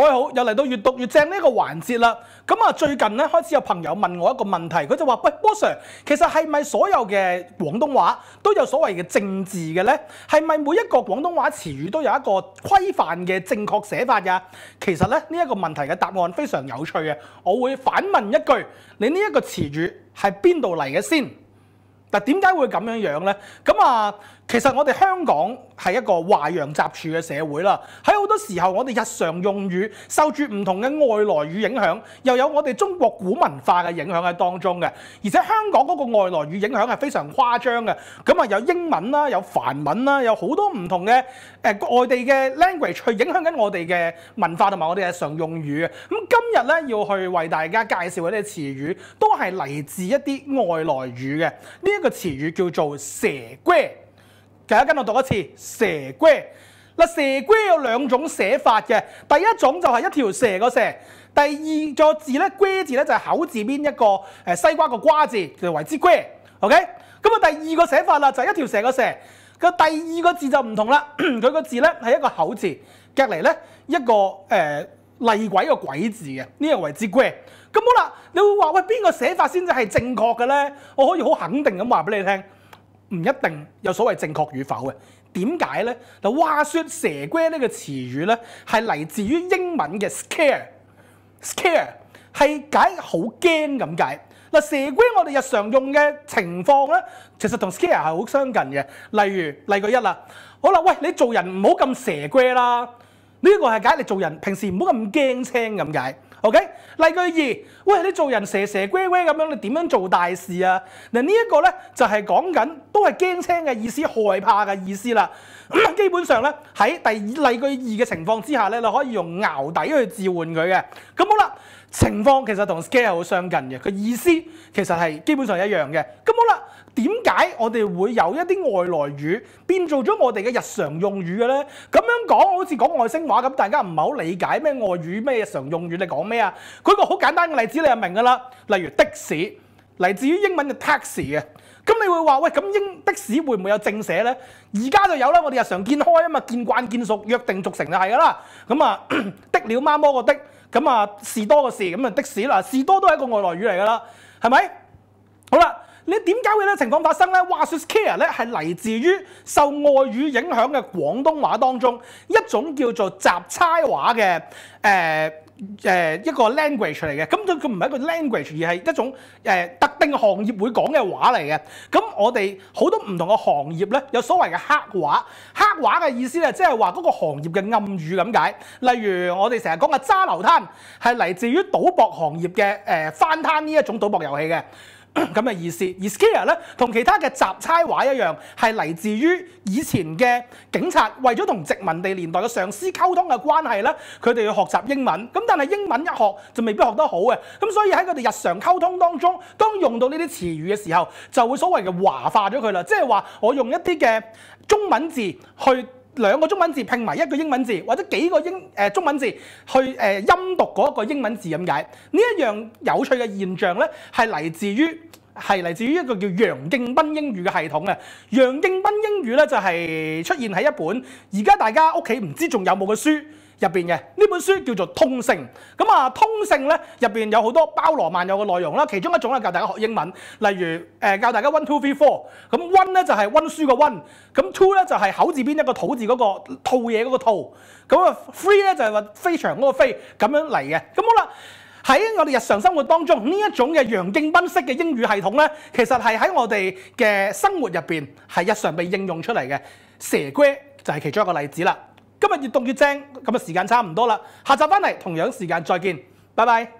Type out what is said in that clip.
各位好，又嚟到越讀越正呢一個環節啦。咁啊，最近咧開始有朋友問我一個問題，佢就話：喂，波 Sir，其實係咪所有嘅廣東話都有所謂嘅政治嘅咧？係咪每一個廣東話詞語都有一個規範嘅正確寫法呀？其實咧呢一個問題嘅答案非常有趣嘅，我會反問一句：你呢一個詞語係邊度嚟嘅先？嗱點解會咁樣樣呢？咁啊，其實我哋香港係一個華洋雜處嘅社會啦。喺好多時候，我哋日常用語受住唔同嘅外來語影響，又有我哋中國古文化嘅影響喺當中嘅。而且香港嗰個外來語影響係非常誇張嘅。咁啊，有英文啦，有梵文啦，有好多唔同嘅誒外地嘅 language 去影響緊我哋嘅文化同埋我哋日常用語。今日咧要去為大家介紹嘅呢啲詞語，都係嚟自一啲外來語嘅。呢一個詞語叫做蛇龜，大家跟我讀一次蛇龜。嗱，蛇龜有兩種寫法嘅。第一種就係一條蛇個蛇，第二個字咧龜字咧就係口字邊一個誒西瓜個瓜字，就為之龜。OK，咁啊第二個寫法啦，就一條蛇個蛇，個第二個字就唔同啦。佢個字咧係一個口字，隔離咧一個誒。例鬼個鬼字嘅呢個為之 grand。咁好啦，你會話喂邊個寫法先至係正確嘅咧？我可以好肯定咁話俾你聽，唔一定有所謂正確與否嘅。點解咧？嗱，話說蛇龜呢個詞語咧係嚟自於英文嘅 scare，scare 係解好驚咁解。嗱，蛇龜我哋日常用嘅情況咧，其實同 scare 係好相近嘅。例如例句一啦，好啦，喂你做人唔好咁蛇龜啦。呢一個係解你做人，平時唔好咁驚青咁解，OK？例句二，喂，你做人蛇蛇龜龜咁樣，你點樣做大事啊？嗱，呢一個咧就係講緊都係驚青嘅意思，害怕嘅意思啦。基本上咧喺第二例句二嘅情況之下咧，你可以用牛底去召喚佢嘅咁好啦。情況其實同 scale 好相近嘅，佢意思其實係基本上一樣嘅。咁好啦。點解我哋會有一啲外來語變做咗我哋嘅日常用語嘅咧？咁樣講好似講外星話咁，大家唔係好理解咩外語咩日常用語你講咩啊？舉個好簡單嘅例子，你就明噶啦。例如的士嚟自於英文嘅 taxi 啊。咁你會話喂咁英的士會唔會有正寫咧？而家就有啦，我哋日常見開啊嘛，見慣見熟，約定俗成就係噶啦。咁啊 的了媽摩個的，咁啊士多個士，咁啊的士啦，士多都係一個外來語嚟噶啦，係咪？好啦。你點解會咧呢情況發生咧？話說 s r e 咧係嚟自於受外語影響嘅廣東話當中一種叫做雜差話嘅誒誒一個 language 嚟嘅。咁佢佢唔係一個 language，而係一種誒特定行業會講嘅話嚟嘅。咁我哋好多唔同嘅行業咧，有所謂嘅黑話。黑話嘅意思咧，即係話嗰個行業嘅暗語咁解。例如我哋成日講嘅渣流灘，係嚟自於賭博行業嘅誒翻攤呢一種賭博遊戲嘅。咁嘅意思，而 skier 咧同其他嘅雜差話一樣，係嚟自於以前嘅警察為咗同殖民地年代嘅上司溝通嘅關係咧，佢哋要學習英文，咁但係英文一學就未必學得好嘅，咁所以喺佢哋日常溝通當中，當用到呢啲詞語嘅時候，就會所謂嘅華化咗佢啦，即係話我用一啲嘅中文字去。兩個中文字拼埋一個英文字，或者幾個英誒中文字去誒音讀嗰個英文字咁解？呢一樣有趣嘅現象咧，係嚟自於係嚟自於一個叫楊敬斌英語嘅系統嘅。楊敬斌英語咧就係出現喺一本而家大家屋企唔知仲有冇嘅書。入面嘅呢本書叫做《通勝》，咁啊《通勝》咧入面有好多包羅萬有嘅內容啦，其中一種咧教大家學英文，例如誒教大家 one two three four，咁 one 咧就係温書個温，咁 two 咧就係口字邊一個土字嗰個吐嘢嗰個吐，咁啊 three 咧就係話非常嗰個飛咁樣嚟嘅，咁好啦，喺我哋日常生活當中呢一種嘅楊敬斌式嘅英語系統咧，其實係喺我哋嘅生活入面係日常被應用出嚟嘅，蛇龜就係其中一個例子啦。今日越動越正，咁啊時間差唔多啦，下集翻嚟同樣時間再見，拜拜。